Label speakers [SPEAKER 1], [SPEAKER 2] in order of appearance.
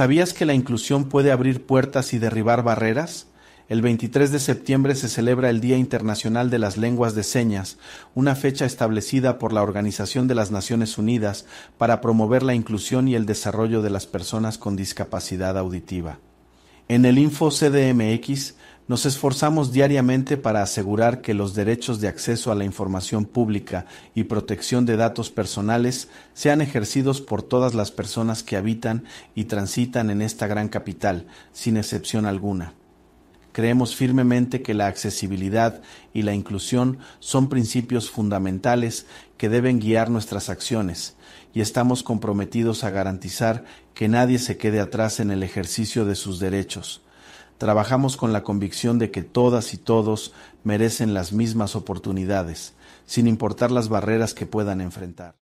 [SPEAKER 1] ¿Sabías que la inclusión puede abrir puertas y derribar barreras? El 23 de septiembre se celebra el Día Internacional de las Lenguas de Señas, una fecha establecida por la Organización de las Naciones Unidas para promover la inclusión y el desarrollo de las personas con discapacidad auditiva. En el Info CDMX nos esforzamos diariamente para asegurar que los derechos de acceso a la información pública y protección de datos personales sean ejercidos por todas las personas que habitan y transitan en esta gran capital, sin excepción alguna. Creemos firmemente que la accesibilidad y la inclusión son principios fundamentales que deben guiar nuestras acciones, y estamos comprometidos a garantizar que nadie se quede atrás en el ejercicio de sus derechos Trabajamos con la convicción de que todas y todos merecen las mismas oportunidades, sin importar las barreras que puedan enfrentar.